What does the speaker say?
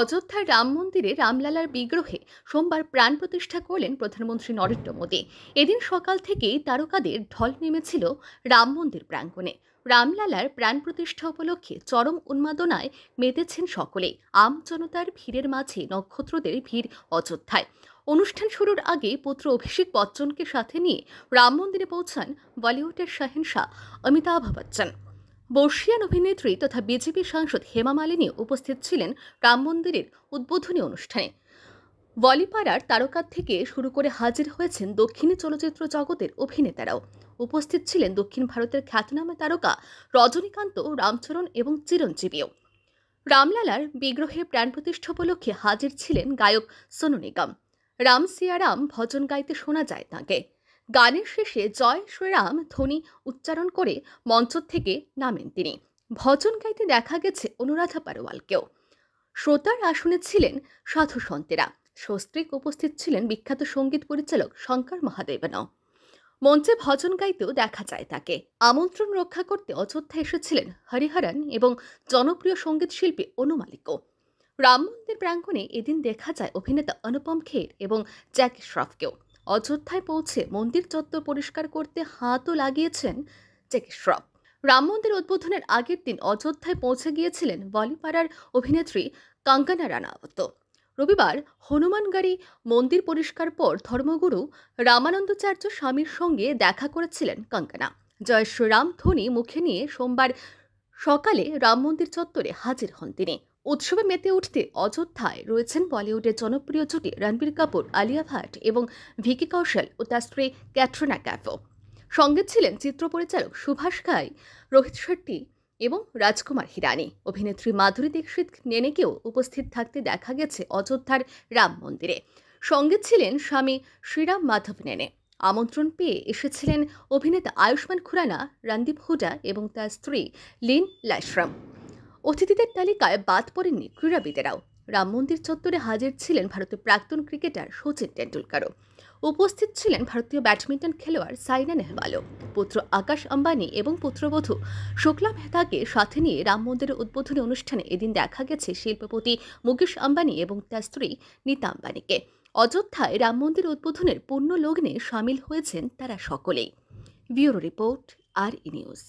অযোধ্যার রাম মন্দিরে রামলালার বিগ্রহে সোমবার প্রাণ প্রতিষ্ঠা করলেন প্রধানমন্ত্রী নরেন্দ্র মোদী এদিন সকাল থেকেই তারকাদের ঢল নেমেছিল রাম মন্দির প্রাঙ্গণে রামলালার প্রাণ প্রতিষ্ঠা উপলক্ষে চরম উন্মাদনায় মেতেছেন সকলে আম জনতার ভিড়ের মাঝে নক্ষত্রদের ভিড় অযোধ্যায় অনুষ্ঠান শুরুর আগে পুত্র অভিষেক বচ্চনকে সাথে নিয়ে রাম মন্দিরে পৌঁছান বলিউডের শাহেনশাহ অমিতাভ বচ্চন বর্ষিয়ান অভিনেত্রী তথা বিজেপি সাংসদ হেমা মালিনী উপস্থিত ছিলেন রাম মন্দিরের উদ্বোধনী অনুষ্ঠানে বলিপাড়ার তারকার থেকে শুরু করে হাজির হয়েছেন দক্ষিণী চলচ্চিত্র জগতের অভিনেতারাও উপস্থিত ছিলেন দক্ষিণ ভারতের খ্যাতনামা তারকা রজনীকান্ত রামচরণ এবং চিরঞ্জীবীও রামলালার বিগ্রহে প্রাণ প্রতিষ্ঠা উপলক্ষে হাজির ছিলেন গায়ক সোনু নিগম রাম সিয়ারাম ভজন গাইতে শোনা যায় তাঁকে গানের শেষে জয় শ্রীরাম ধ্বনি উচ্চারণ করে মঞ্চ থেকে নামেন তিনি ভজন গাইতে দেখা গেছে অনুরাধা পারোয়ালকেও শ্রোতার আসনে ছিলেন সাধু সন্তেরা সস্ত্রীক উপস্থিত ছিলেন বিখ্যাত সঙ্গীত পরিচালক শঙ্কর মহাদেবনও মঞ্চে ভজন গাইতেও দেখা যায় তাকে আমন্ত্রণ রক্ষা করতে অযোধ্যা এসেছিলেন হরিহরণ এবং জনপ্রিয় সঙ্গীত শিল্পী অনুমালিকও রাম মন্দির প্রাঙ্গণে এদিন দেখা যায় অভিনেতা অনুপম খের এবং জ্যাক শ্রফকেও অযোধ্যায় পৌঁছে মন্দির চত্বর পরিষ্কার করতে হাতও লাগিয়েছেন চেকেশরফ রাম মন্দির উদ্বোধনের আগের দিন অযোধ্যায় পৌঁছে গিয়েছিলেন বলিপাড়ার অভিনেত্রী কাঙ্কানা রানাওত রবিবার হনুমানগাড়ি মন্দির পরিষ্কার পর ধর্মগুরু রামানন্দাচার্য স্বামীর সঙ্গে দেখা করেছিলেন কাঙ্কানা জয় রাম ধ্বনি মুখে নিয়ে সোমবার সকালে রাম মন্দির চত্বরে হাজির হন তিনি উৎসবে মেতে উঠতে অযোধ্যায় রয়েছেন বলিউডের জনপ্রিয় জুটি রণবীর কাপুর আলিয়া ভাট এবং ভিকি কৌশল ও তার স্ত্রী ক্যাটরিনা ক্যাফো সঙ্গে ছিলেন চিত্র পরিচালক সুভাষ ঘাই রোহিত শেট্টি এবং রাজকুমার হিরানি অভিনেত্রী মাধুরী দীক্ষিত নেনেকেও উপস্থিত থাকতে দেখা গেছে অযোধ্যার রাম মন্দিরে সঙ্গে ছিলেন স্বামী শ্রীরাম মাধব নেনে আমন্ত্রণ পেয়ে এসেছিলেন অভিনেতা আয়ুষ্মান খুরানা রণদীপ হুডা এবং তার স্ত্রী লিন লাইশ্রাম অতিথিদের তালিকায় বাদ পড়েননি ক্রীড়াবিদেরাও রাম মন্দির চত্বরে হাজির ছিলেন ভারতের প্রাক্তন ক্রিকেটার সচিন টেন্ডুলকারও উপস্থিত ছিলেন ভারতীয় ব্যাডমিন্টন খেলোয়াড় সাইনা নেহওয়ালও পুত্র আকাশ আম্বানি এবং পুত্রবধূ শুক্লা মেহতাকে সাথে নিয়ে রাম মন্দিরের উদ্বোধনী অনুষ্ঠানে এদিন দেখা গেছে শিল্পপতি মুকেশ আম্বানি এবং তার স্ত্রী নীতা আম্বানিকে অযোধ্যায় রাম মন্দির উদ্বোধনের পূর্ণ লগ্নে সামিল হয়েছেন তারা সকলেই ব্যুরো রিপোর্ট আর ই নিউজ